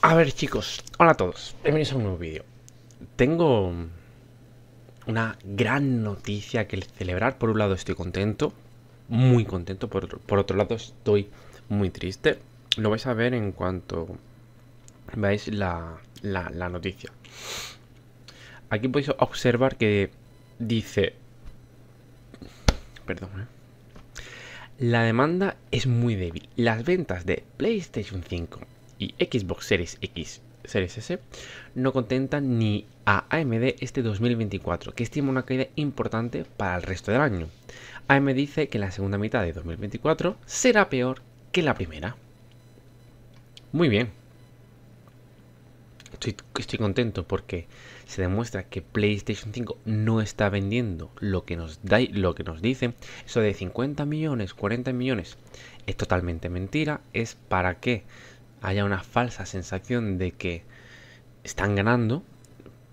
A ver chicos, hola a todos, bienvenidos a un nuevo vídeo Tengo una gran noticia que celebrar Por un lado estoy contento, muy contento Por, otro lado estoy muy triste Lo vais a ver en cuanto veáis la, la noticia Aquí podéis observar que dice Perdón, ¿eh? La demanda es muy débil. Las ventas de PlayStation 5 y Xbox Series X Series S no contentan ni a AMD este 2024, que estima una caída importante para el resto del año. AMD dice que la segunda mitad de 2024 será peor que la primera. Muy bien. Estoy, contento porque se demuestra que PlayStation 5 no está vendiendo lo que nos, da, lo que nos dicen. Eso de 50 millones, 40 millones, es totalmente mentira. Es para qué? haya una falsa sensación de que están ganando,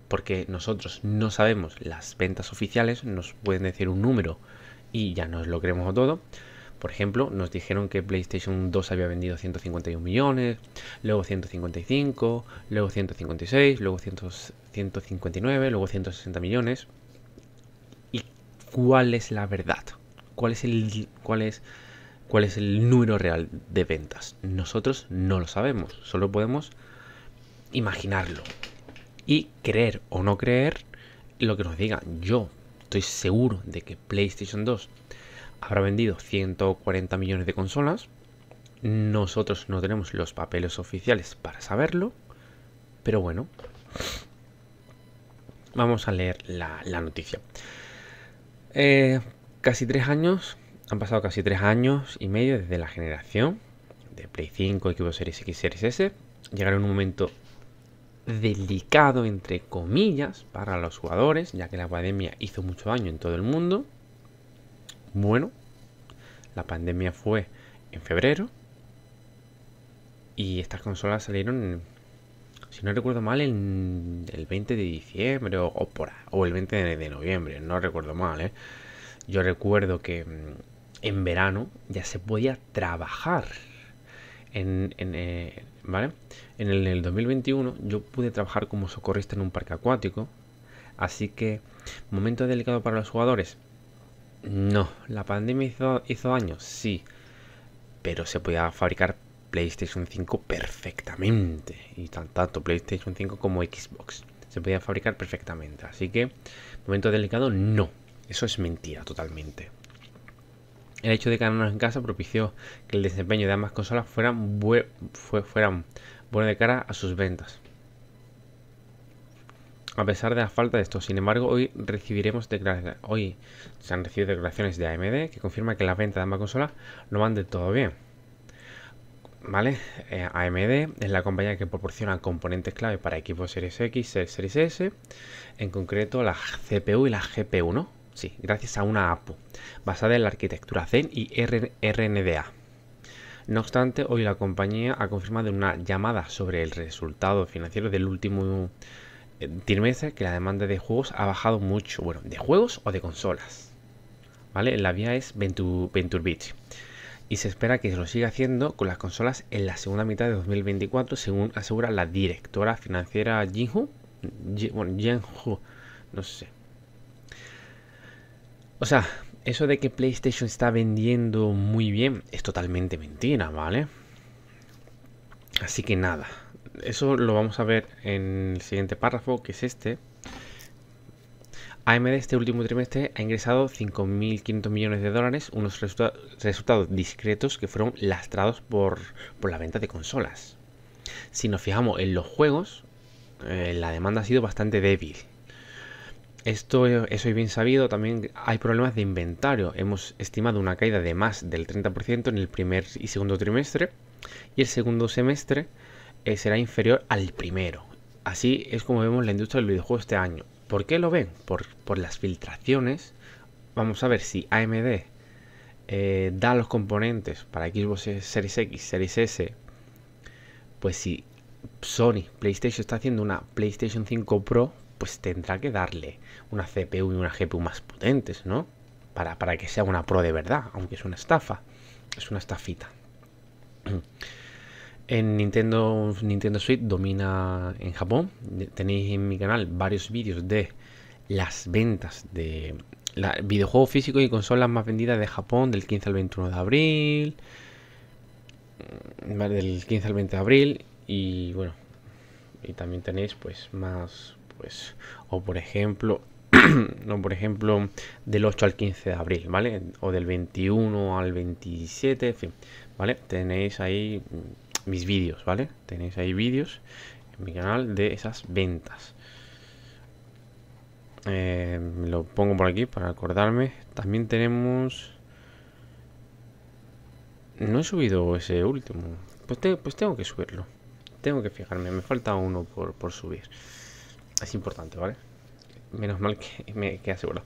porque nosotros no sabemos las ventas oficiales, nos pueden decir un número y ya nos lo creemos todo. Por ejemplo, nos dijeron que PlayStation 2 había vendido 151 millones, luego 155, luego 156, luego 159, luego 160 millones. ¿Y cuál es la verdad? ¿Cuál es el cuál es cuál es el número real de ventas. Nosotros no lo sabemos, solo podemos imaginarlo y creer o no creer lo que nos digan. Yo estoy seguro de que PlayStation 2 habrá vendido 140 millones de consolas. Nosotros no tenemos los papeles oficiales para saberlo, pero bueno, vamos a leer la, noticia. Eh, casi tres años han pasado casi tres años y medio desde la generación de Play 5, Xbox Series X, Series S. Llegaron un momento delicado, entre comillas, para los jugadores, ya que la pandemia hizo mucho daño en todo el mundo. Bueno, la pandemia fue en febrero y estas consolas salieron, si no recuerdo mal, en el 20 de diciembre o, por, o el 20 de, noviembre, no recuerdo mal. ¿eh? Yo recuerdo que mm, en verano ya se podía trabajar. En, en, eh, el, 2021 yo pude trabajar como socorrista en un parque acuático. Así que, ¿momento delicado para los jugadores? No. ¿La pandemia hizo, daño? Sí. Pero se podía fabricar PlayStation 5 perfectamente. Y tanto PlayStation 5 como Xbox. Se podía fabricar perfectamente. Así que, momento delicado, no. Eso es mentira totalmente. El hecho de ganarnos en casa propició que el desempeño de ambas consolas fueran, bueno de cara a sus ventas. A pesar de la falta de esto, sin embargo, hoy recibiremos declaraciones. Hoy se han recibido declaraciones de AMD que confirma que las ventas de ambas consolas no van del todo bien. ¿Vale? Eh, AMD es la compañía que proporciona componentes clave para equipos Series X, Series S, en concreto la CPU y la GPU, ¿no? sí, gracias a una APU, basada en la arquitectura Zen y RNDA. No obstante, hoy la compañía ha confirmado una llamada sobre el resultado financiero del último eh, trimestre que la demanda de juegos ha bajado mucho. Bueno, de juegos o de consolas. ¿Vale? La vía es Venture, Beach. Y se espera que se lo siga haciendo con las consolas en la segunda mitad de 2024, según asegura la directora financiera Jinhu. Bueno, no sé. O sea, eso de que PlayStation está vendiendo muy bien es totalmente mentira, ¿vale? Así que nada, eso lo vamos a ver en el siguiente párrafo, que es este. AMD este último trimestre ha ingresado 5.500 millones de dólares, unos resultados discretos que fueron lastrados por, la venta de consolas. Si nos fijamos en los juegos, eh, la demanda ha sido bastante débil, esto, eh, es bien sabido, también hay problemas de inventario. Hemos estimado una caída de más del 30% en el primer y segundo trimestre y el segundo semestre eh, será inferior al primero. Así es como vemos la industria del videojuego este año. ¿Por qué lo ven? Por, las filtraciones. Vamos a ver si AMD eh, da los componentes para Xbox Series X, Series S. Pues si Sony, PlayStation está haciendo una PlayStation 5 Pro pues tendrá que darle una CPU y una GPU más potentes, ¿no? Para, para que sea una pro de verdad, aunque es una estafa. Es una estafita. En Nintendo, Nintendo Switch domina en Japón. Tenéis en mi canal varios vídeos de las ventas de videojuegos físicos y consolas más vendidas de Japón del 15 al 21 de abril. Mm, del 15 al 20 de abril. Y bueno, y también tenéis pues más pues, o por ejemplo, no, por ejemplo, del 8 al 15 de abril, ¿vale? O del 21 al 27, ¿vale? Tenéis ahí mm, mis vídeos, ¿vale? Tenéis ahí vídeos en mi canal de esas ventas. Eh, lo pongo por aquí para acordarme. También tenemos... No he subido ese último. Pues, pues tengo que subirlo. Tengo que fijarme. Me falta uno por, por subir es importante, ¿vale? Menos mal que me queda seguro.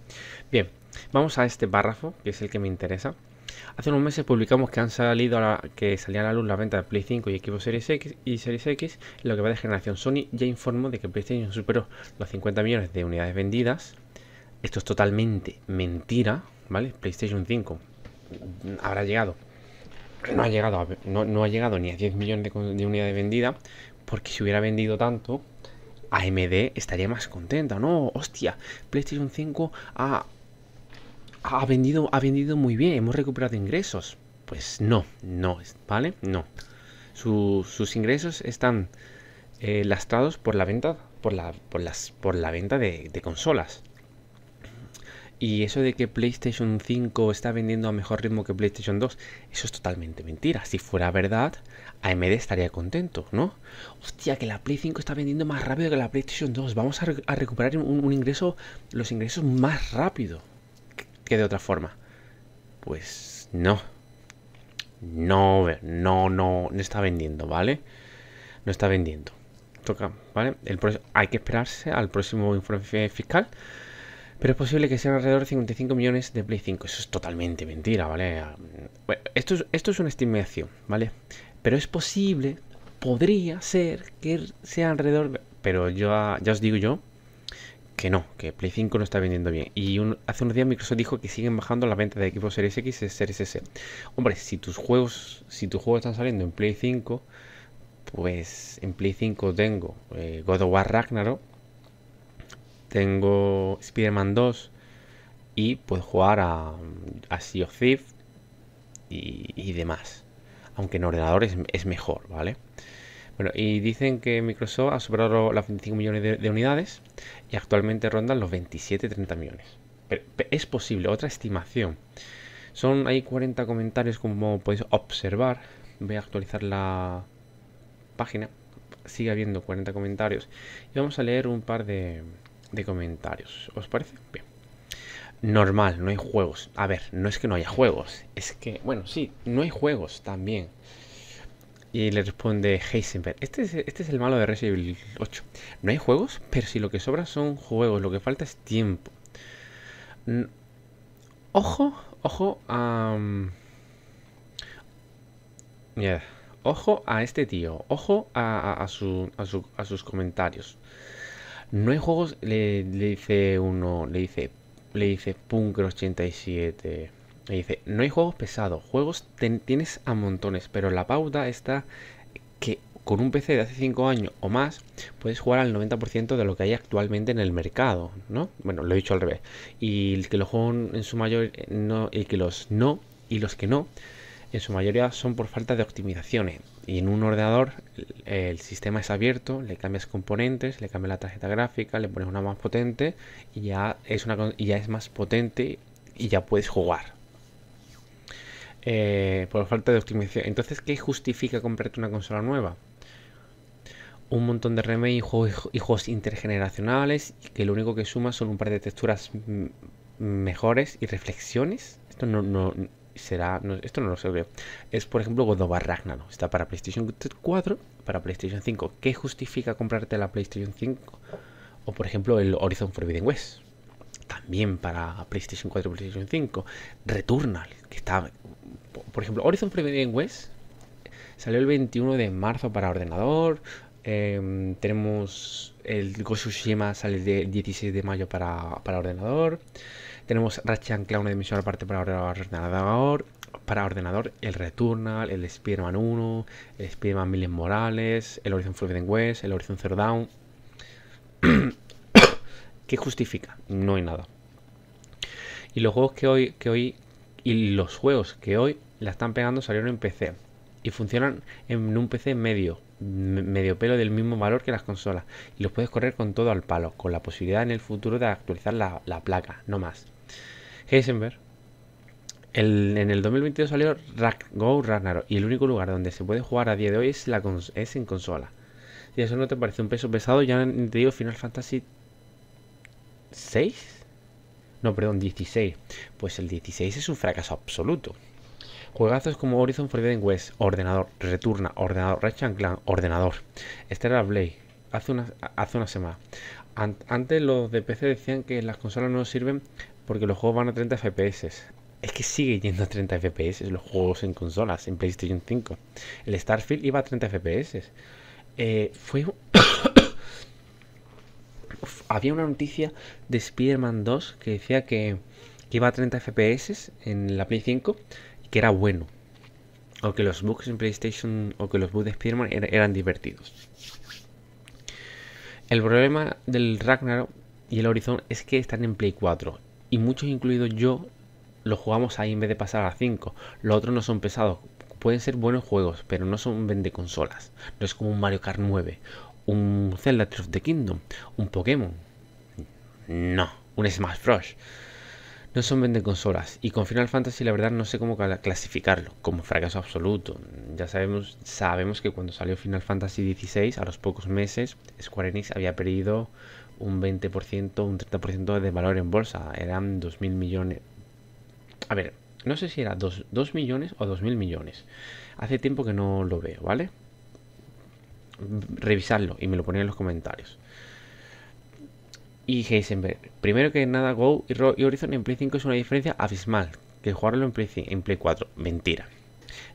Bien, vamos a este párrafo, que es el que me interesa. Hace unos meses publicamos que han salido a la, que salía a la luz la venta de Play 5 y equipo Series X y Series X, lo que va de generación Sony ya informó de que PlayStation superó los 50 millones de unidades vendidas. Esto es totalmente mentira, ¿vale? PlayStation 5 habrá llegado no ha llegado no, ha llegado ni a 10 millones de, de unidades vendidas porque si hubiera vendido tanto AMD estaría más contenta, ¿no? Hostia, PlayStation 5 ha, ha, vendido, ha vendido muy bien, hemos recuperado ingresos. Pues no, no, ¿vale? No. sus ingresos están eh, lastrados por la venta, por la, por las, por la venta de consolas. Y eso de que PlayStation 5 está vendiendo a mejor ritmo que PlayStation 2, eso es totalmente mentira. Si fuera verdad, AMD estaría contento, ¿no? Hostia, que la Play 5 está vendiendo más rápido que la PlayStation 2. Vamos a, recuperar un, ingreso, los ingresos más rápido que de otra forma. Pues no. No, no, no, no está vendiendo, ¿vale? No está vendiendo. Toca, ¿vale? El hay que esperarse al próximo informe fiscal. Pero es posible que sean alrededor de 55 millones de Play 5. Eso es totalmente mentira, ¿vale? esto esto es una estimación, ¿vale? Pero es posible, podría ser que sea alrededor Pero yo, ah, ya os digo yo que no, que Play 5 no está vendiendo bien. Y hace unos días Microsoft dijo que siguen bajando la venta de equipos Series X y Series S. Hombre, si tus juegos, si tus juegos están saliendo en Play 5, pues en Play 5 tengo eh, God of War Ragnarok, tengo Spider-Man 2 y puedo jugar a, a Sea of Thieves y demás aunque en ordenador es, mejor, ¿vale? Bueno, y dicen que Microsoft ha superado los 25 millones de, unidades y actualmente rondan los 27-30 millones. es posible, otra estimación. Son ahí 40 comentarios como podéis observar. Voy a actualizar la página. Sigue habiendo 40 comentarios. Y vamos a leer un par de comentarios. ¿Os parece? Bien normal, no hay juegos. A ver, no es que no haya juegos, es que, bueno, sí, no hay juegos también. Y le responde Heisenberg, este es, este es el malo de Resident Evil 8. No hay juegos, pero si lo que sobra son juegos, lo que falta es tiempo. ojo, ojo a... Mm, mierda. Ojo a este tío, ojo a, a, sus comentarios. No hay juegos, le, le dice uno, le dice, le dice punker 87 Le dice, no hay juegos pesados, juegos tienes a montones, pero la pauta está que con un PC de hace 5 años o más puedes jugar al 90% de lo que hay actualmente en el mercado, ¿no? Bueno, lo he dicho al revés. Y el que los juegos en su mayor eh, no, y que los no, y los que no, en su mayoría son por falta de optimizaciones. Y en un ordenador el sistema es abierto, le cambias componentes, le cambias la tarjeta gráfica, le pones una más potente y ya es, una, y ya es más potente y ya puedes jugar. Eh, por falta de optimización. Entonces, ¿qué justifica comprarte una consola nueva? Un montón de remake y juegos, intergeneracionales que lo único que suma son un par de texturas mejores y reflexiones. Esto no, será, esto no lo sé, es por ejemplo War Ragnarok, está para PlayStation 4, para PlayStation 5. ¿Qué justifica comprarte la PlayStation 5? O por ejemplo el Horizon Forbidden West, también para PlayStation 4 y PlayStation 5. Returnal, que está, por ejemplo, Horizon Forbidden West salió el 21 de marzo para ordenador. Em, tenemos el Ghost Tsushima sale el 16 de mayo para, para ordenador. Tenemos Ratchet Clank, una dimensión aparte para ordenador, para ordenador, el Returnal, el Spider-Man 1, el Spider-Man Miles Morales, el Horizon Forbidden West, el Horizon Zero Dawn. ¿Qué justifica? No hay nada. Y los juegos que hoy, que hoy, y los juegos que hoy la están pegando salieron en PC. Y funcionan en un PC medio, medio pelo del mismo valor que las consolas. Y los puedes correr con todo al palo, con la posibilidad en el futuro de actualizar la, la placa, no más. Heisenberg, en el 2022 salió Go Ragnarok y el único lugar donde se puede jugar a día de hoy es, la es en consola. Y eso no te parece un peso pesado, ya te digo Final Fantasy 6. No, perdón, 16. Pues el 16 es un fracaso absoluto. Juegazos como Horizon Forbidden West, ordenador, Returna, ordenador, Ratchet Clan, ordenador, este era Blade, hace una, hace una semana. Antes los de PC decían que las consolas no sirven porque los juegos van a 30 FPS. Es que sigue yendo a 30 FPS los juegos en consolas, en PlayStation 5. El Starfield iba a 30 FPS. Eh, fue... había una noticia de Spider-Man 2 que decía que, iba a 30 FPS en la Play 5 que era bueno. O que los bugs en PlayStation o que los bugs de spider eran divertidos. El problema del Ragnarok y el Horizon es que están en Play 4 y muchos incluido yo los jugamos ahí en vez de pasar a 5. Los otros no son pesados, pueden ser buenos juegos, pero no son vende consolas. No es como un Mario Kart 9, un Zelda Tears of the Kingdom, un Pokémon. No, un Smash Bros. No son vende consolas y con Final Fantasy la verdad no sé cómo clasificarlo, como fracaso absoluto. Ya sabemos, sabemos que cuando salió Final Fantasy XVI, a los pocos meses, Square Enix había perdido un 20%, un 30% de valor en bolsa. Eran 2.000 millones. A ver, no sé si era 2, millones o 2.000 millones. Hace tiempo que no lo veo, ¿vale? revisarlo y me lo ponéis en los comentarios. Y Heisenberg, primero que nada, Go y, Horizon en Play 5 es una diferencia abismal que jugarlo en Play, en Play 4. Mentira.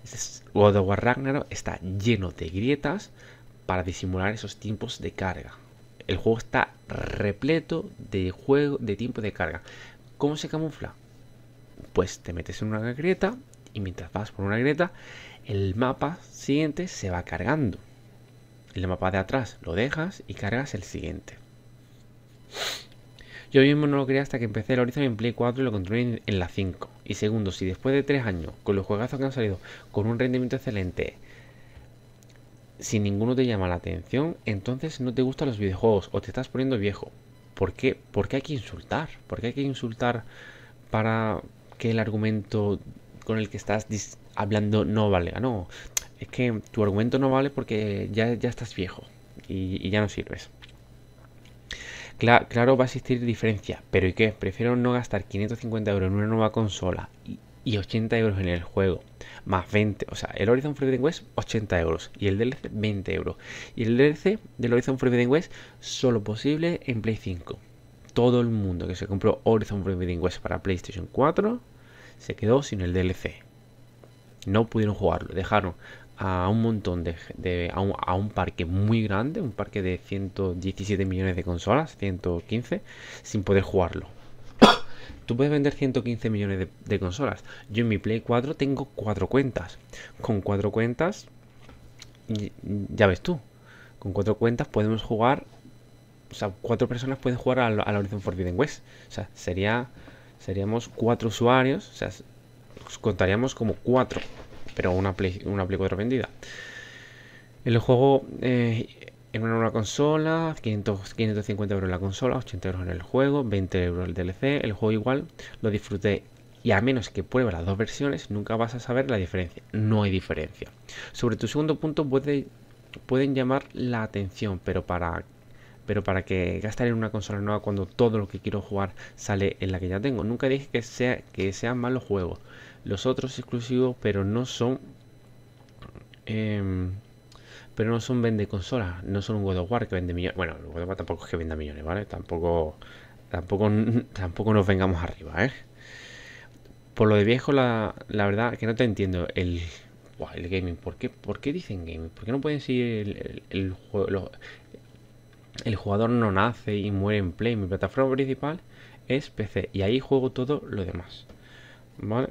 Este God of War Ragnarok está lleno de grietas para disimular esos tiempos de carga. El juego está repleto de juego de tiempo de carga. ¿Cómo se camufla? Pues te metes en una grieta y mientras vas por una grieta, el mapa siguiente se va cargando. El mapa de atrás lo dejas y cargas el siguiente. Yo mismo no lo creía hasta que empecé el Horizon en Play 4 y lo controlé en, la 5. Y segundo, si después de 3 años, con los juegazos que han salido, con un rendimiento excelente, si ninguno te llama la atención, entonces no te gustan los videojuegos o te estás poniendo viejo. ¿Por qué? ¿Por hay que insultar? ¿Por qué hay que insultar para que el argumento con el que estás hablando no valga? No, es que tu argumento no vale porque ya, ya estás viejo y, ya no sirves. claro, va a existir diferencia, pero ¿y qué? Prefiero no gastar 550 euros en una nueva consola y 80 euros en el juego. Más 20, o sea, el Horizon Forbidden West 80 euros y el DLC 20 euros. Y el DLC del Horizon Forbidden West solo posible en Play 5. Todo el mundo que se compró Horizon Forbidden West para PlayStation 4 se quedó sin el DLC. No pudieron jugarlo, dejaron a un montón de, a, un, a, un, parque muy grande, un parque de 117 millones de consolas, 115, sin poder jugarlo. Tú puedes vender 115 millones de, consolas. Yo en mi Play 4 tengo cuatro cuentas. Con cuatro cuentas, ya ves tú, con cuatro cuentas podemos jugar. O sea, cuatro personas pueden jugar a la Horizon Forbidden West. O sea, sería, seríamos cuatro usuarios. O sea, contaríamos como cuatro. Pero una Play, una Play 4 vendida. El juego eh, en una consola, 500, 550 euros la consola, 80 euros en el juego, 20 euros el DLC, el juego igual, lo disfruté y a menos que pruebe las dos versiones nunca vas a saber la diferencia, no hay diferencia. Sobre tu segundo punto puede, pueden llamar la atención, pero para, pero para que gastar en una consola nueva cuando todo lo que quiero jugar sale en la que ya tengo. Nunca dije que, sea, que sean malos juegos, los otros exclusivos, pero no son... Em, pero no son vende consolas, no son un God War que vende millones. Bueno, God of War tampoco es que venda millones, ¿vale? Tampoco, tampoco, tampoco nos vengamos arriba, ¿eh? Por lo de viejo, la, verdad que no te entiendo el, gaming. ¿Por qué, dicen gaming? ¿Por qué no pueden seguir el, juego? el jugador no nace y muere en Play. Mi plataforma principal es PC y ahí juego todo lo demás. ¿Vale?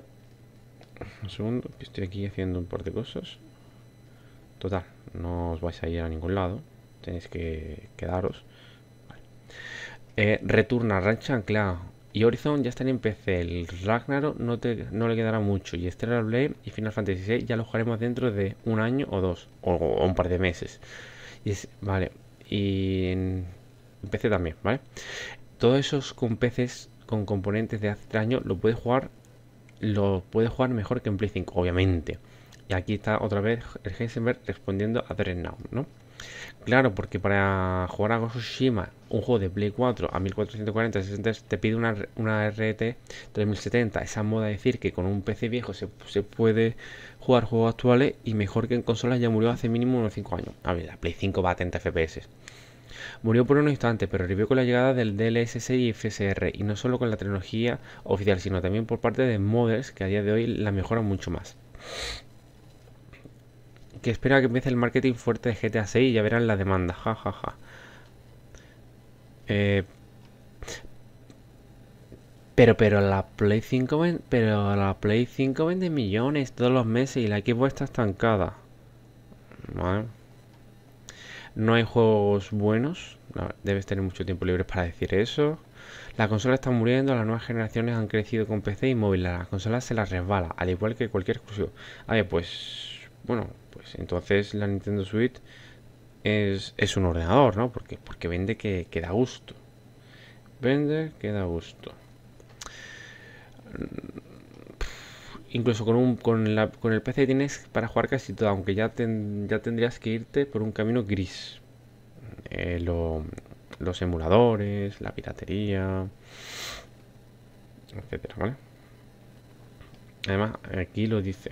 Un segundo, que estoy aquí haciendo un par de cosas. Total, no os vais a ir a ningún lado. Tenéis que quedaros. Eh, Returna, Rancha Ancla y Horizon ya están en PC. El Ragnarok no, no le quedará mucho. Y Stellar Blade y Final Fantasy VI ya lo jugaremos dentro de un año o dos. O, un par de meses. Y es, vale. Y en PC también, ¿vale? Todos esos con PCs con componentes de hace tres lo puedes jugar. Lo puedes jugar mejor que en Play 5, obviamente. Y aquí está otra vez el Heisenberg respondiendo a Dreadnought, ¿no? Claro, porque para jugar a Ghost un juego de Play 4 a 1440 60 te pide una, RT 3070. Esa moda de decir que con un PC viejo se, puede jugar juegos actuales y mejor que en consolas ya murió hace mínimo unos 5 años. A ver, la Play 5 va a 30 FPS. Murió por un instante, pero revivió con la llegada del DLSS y FSR, y no solo con la tecnología oficial, sino también por parte de modders que a día de hoy la mejoran mucho más que espera que empiece el marketing fuerte de GTA 6 y ya verán la demanda. Ja, eh, pero, pero la Play 5 vende, pero la Play 5 vende millones todos los meses y la Xbox está estancada. No hay juegos buenos. debes tener mucho tiempo libre para decir eso. la consola está muriendo, las nuevas generaciones han crecido con PC y móvil. la consola se las resbala, al igual que cualquier exclusivo. A ver, pues. Bueno, pues, entonces la Nintendo Switch es, un ordenador, ¿no? Porque, porque vende que, que da gusto. Vende que da gusto. Mm, incluso con, con, el PC tienes para jugar casi todo, aunque ya, ya tendrías que irte por un camino gris. Eh, los emuladores, la piratería, etcétera, ¿vale? Además, aquí lo dice.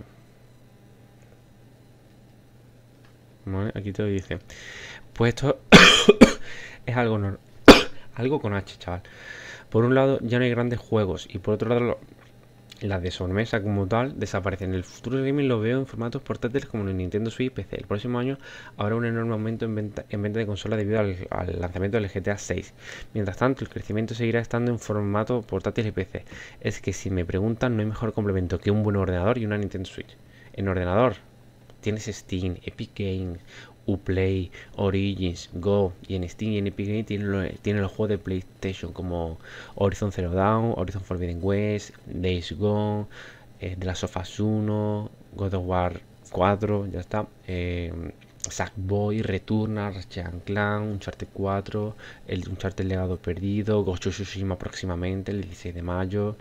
Aquí te dice. Pues esto es algo, algo con H, chaval. Por un lado, ya no hay grandes juegos. Y por otro lado, las de sobremesa como tal desaparecen. El futuro gaming lo veo en formatos portátiles como el Nintendo Switch y PC. El próximo año habrá un enorme aumento en venta, de consolas debido al, lanzamiento del GTA 6. Mientras tanto, el crecimiento seguirá estando en formato portátil y PC. Es que si me preguntan, no hay mejor complemento que un buen ordenador y una Nintendo Switch. En ordenador, tienes Steam, Epic Games, Uplay, Origins, Go y en Steam y en Epic Games tienen, los juegos de PlayStation como Horizon Zero Dawn, Horizon Forbidden West, Days Gone, eh, The Last of Us 1, God of War 4, ya está. Eh, Sackboy, Returnal, Ratchet Clan, Uncharted 4, el Uncharted Legado Perdido, Ghost of Tsushima próximamente, el 16 de mayo.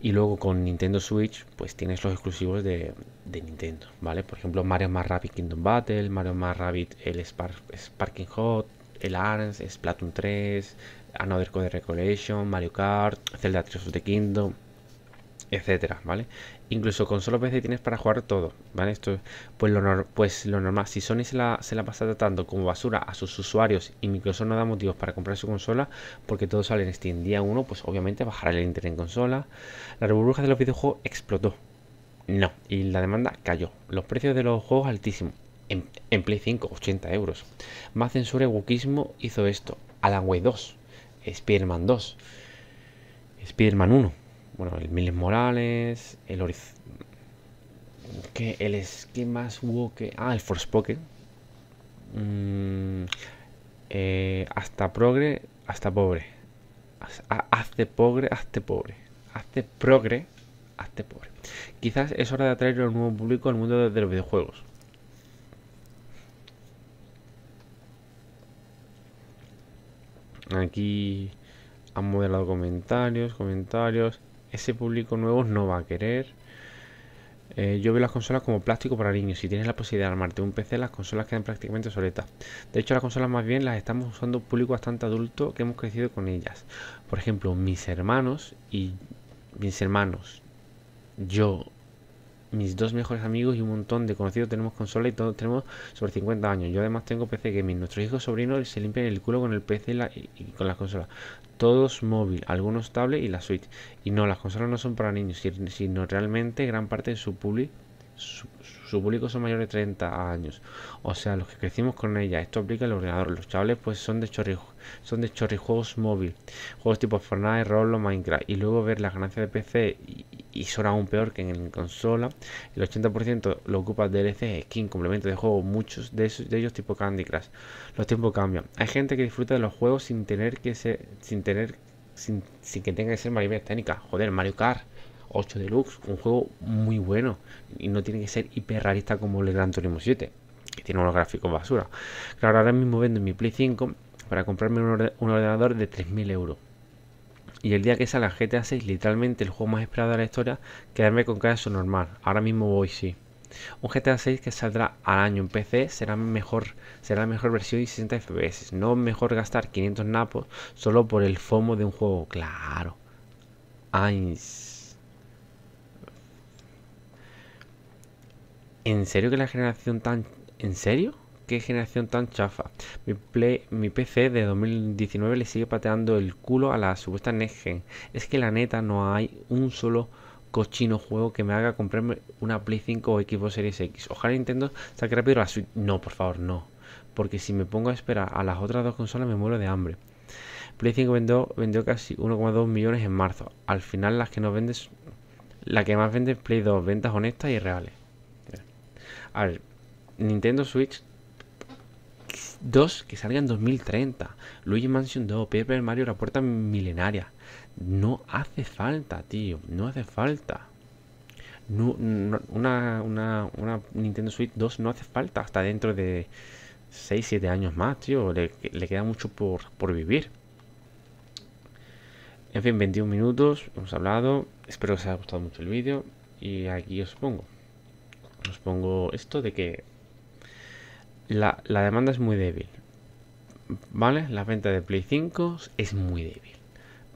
Y luego con Nintendo Switch, pues tienes los exclusivos de, Nintendo, ¿vale? Por ejemplo, Mario Mar Rabbit Kingdom Battle, Mario más Rabbit el Sparking Hot, el ARMS, Splatoon 3, Another Code Recollection, Mario Kart, Zelda de of the Kingdom etcétera, ¿vale? Incluso con solo PC tienes para jugar todo, ¿vale? Esto pues lo, pues lo normal, si Sony se la, se la pasa tratando como basura a sus usuarios y Microsoft no da motivos para comprar su consola, porque todo sale en Steam día 1, pues obviamente bajará el internet en consola. La burbuja de los videojuegos explotó. No, y la demanda cayó. Los precios de los juegos altísimos. En, Play 5, 80 euros. Más censura y wokismo hizo esto. Alan Way 2, Spider-Man 2, Spider-Man 1 bueno, el Miles Morales, el Oriz... ¿Qué? El esquema hubo que... Ah, el Forspoken. Mm, eh, hasta progre, hasta pobre. Hazte pobre, hazte pobre. Hazte progre, hazte pobre. Quizás es hora de atraer un nuevo público al mundo de los videojuegos. Aquí han modelado comentarios, comentarios ese público nuevo no va a querer. Eh, yo veo las consolas como plástico para niños. Si tienes la posibilidad de armarte un PC, las consolas quedan prácticamente obsoletas. De hecho, las consolas más bien las estamos usando público bastante adulto que hemos crecido con ellas. Por ejemplo, mis hermanos y mis hermanos, yo mis dos mejores amigos y un montón de conocidos tenemos consola y todos tenemos sobre 50 años. Yo además tengo PC Gaming. Nuestros hijos sobrinos se limpian el culo con el PC y, la, con las consolas. Todos móvil, algunos tablet y la suite Y no, las consolas no son para niños, sino realmente gran parte de su público su público son mayores de 30 años. O sea, los que crecimos con ella. Esto aplica al ordenador. Los chavales pues son de chorri, son de juegos móvil. Juegos tipo Fortnite, Roblox, Minecraft. Y luego ver las ganancias de PC y, son aún peor que en consola. El 80% lo ocupa DLC, skin, complemento de juego. Muchos de, esos, de ellos tipo Candy Crush. Los tiempos cambian. Hay gente que disfruta de los juegos sin tener que ser, sin tener sin, que tenga que ser técnica. Joder, Mario Kart 8 Deluxe, un juego muy bueno y no tiene que ser hiper realista como el Gran Turismo 7, que tiene unos gráficos basura. Claro, ahora mismo vendo mi Play 5 para comprarme un ordenador de 3.000 euros. Y el día que salga GTA 6, literalmente el juego más esperado de la historia, quedarme con eso normal. Ahora mismo voy sí. Un GTA 6 que saldrá al año en PC será mejor, será la mejor versión y 60 FPS. No mejor gastar 500 napos solo por el FOMO de un juego. Claro. Ains. ¿En serio que la generación tan... ¿En serio? ¿Qué generación tan chafa? Mi, play, mi PC de 2019 le sigue pateando el culo a la supuesta Next Es que la neta no hay un solo cochino juego que me haga comprarme una Play 5 o Xbox Series X. Ojalá Nintendo saque rápido la No, por favor, no. Porque si me pongo a esperar a las otras dos consolas me muero de hambre. Play 5 vendió, vendió casi 1,2 millones en marzo. Al final las que vendes, la que más vende es Play 2, ventas honestas y reales. A Nintendo Switch 2 que salga en 2030. Luigi Mansion 2, Paper Mario, la puerta milenaria. No hace falta, tío. No hace falta. una, Nintendo Switch 2 no hace falta. Hasta dentro de 6, 7 años más, tío. Le, queda mucho por, por vivir. En fin, 21 minutos. Hemos hablado. Espero que os haya gustado mucho el vídeo. Y aquí os pongo os pongo esto de que la, la demanda es muy débil. ¿Vale? La venta de Play 5 es muy débil.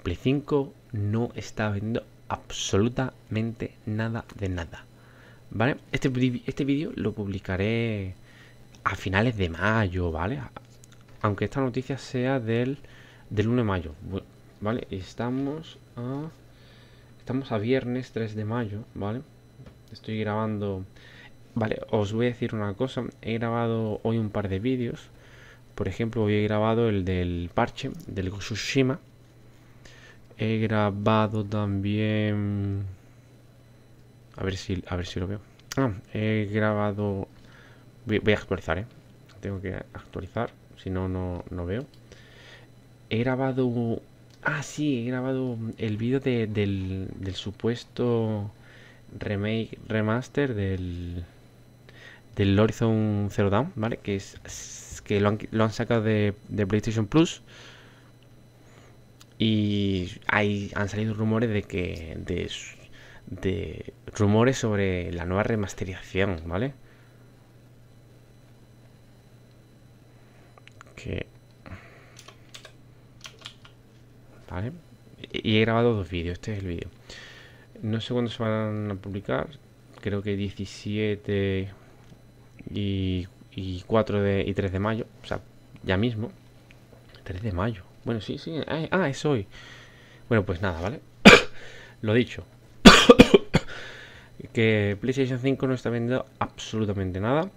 Play 5 no está vendiendo absolutamente nada de nada. ¿Vale? Este, este vídeo lo publicaré a finales de mayo, ¿vale? Aunque esta noticia sea del, del 1 de mayo. ¿Vale? Estamos Estamos a viernes 3 de mayo, ¿vale? Estoy grabando Vale, os voy a decir una cosa. He grabado hoy un par de vídeos. Por ejemplo, hoy he grabado el del parche, del Tsushima. He grabado también... A ver si, a ver si lo veo. Ah, he grabado... Voy, a actualizar, ¿eh? Tengo que actualizar, si no, no veo. He grabado... Ah, sí, he grabado el vídeo del, del supuesto remake, remaster del del Horizon Zero Dawn, ¿vale? Que, es, que lo, han, sacado de, PlayStation Plus. Y hay, han salido rumores de que. De, rumores sobre la nueva remasterización, ¿vale? Que. ¿Vale? Y he grabado dos vídeos, este es el vídeo. No sé cuándo se van a publicar, creo que 17 y, 4 de, y 3 de mayo, o sea, ya mismo. 3 de mayo. Bueno, sí, sí. Eh, ah, es hoy. Bueno, pues nada, ¿vale? Lo dicho. que PlayStation 5 no está vendiendo absolutamente nada.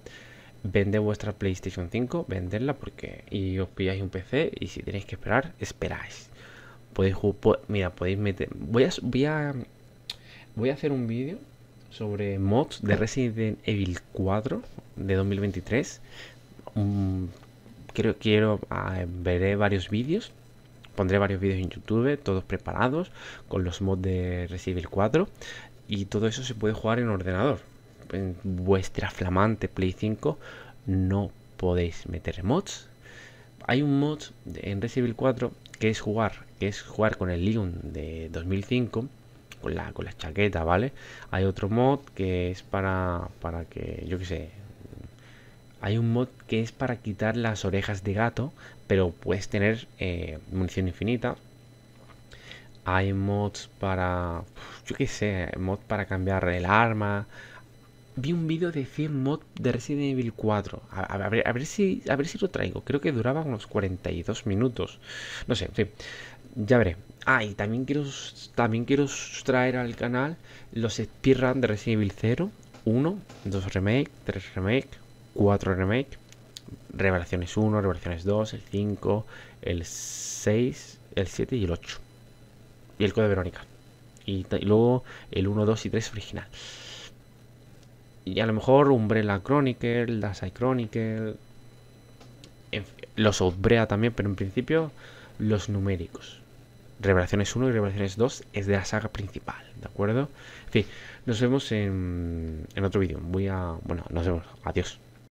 Vende vuestra PlayStation 5, vendedla porque y os pilláis un PC y si tenéis que esperar, esperáis. Podéis mira, podéis meter voy a voy a voy a hacer un vídeo sobre mods de Resident Evil 4 de 2023. Mm, creo quiero ver ah, veré varios vídeos, pondré varios vídeos en YouTube, todos preparados con los mods de Resident Evil 4 y todo eso se puede jugar en ordenador. En vuestra flamante Play 5 no podéis meter mods. Hay un mod en Resident Evil 4 que es jugar, que es jugar con el Leon de 2005 con la, con la chaqueta, ¿vale? Hay otro mod que es para, para que, yo qué sé, hay un mod que es para quitar las orejas de gato, pero puedes tener eh, munición infinita. Hay mods para, yo qué sé, mod para cambiar el arma. Vi un vídeo de 100 mods de Resident Evil 4. A, ver, si, a ver si lo traigo. Creo que duraba unos 42 minutos. No sé, en fin ya veré. Ah, y también quiero, también quiero traer al canal los speedruns de Resident Evil 0, 1, 2 remake, 3 remake, 4 remake, Revelaciones 1, Revelaciones 2, el 5, el 6, el 7 y el 8. Y el Code Verónica. Y, luego el 1, 2 y 3 original. Y a lo mejor Umbrella Chronicle, I Chronicle. En, los Outbrea también, pero en principio los numéricos. Revelaciones 1 y Revelaciones 2 es de la saga principal, ¿de acuerdo? En fin, nos vemos en, en otro vídeo. Voy a. Bueno, nos vemos. Adiós.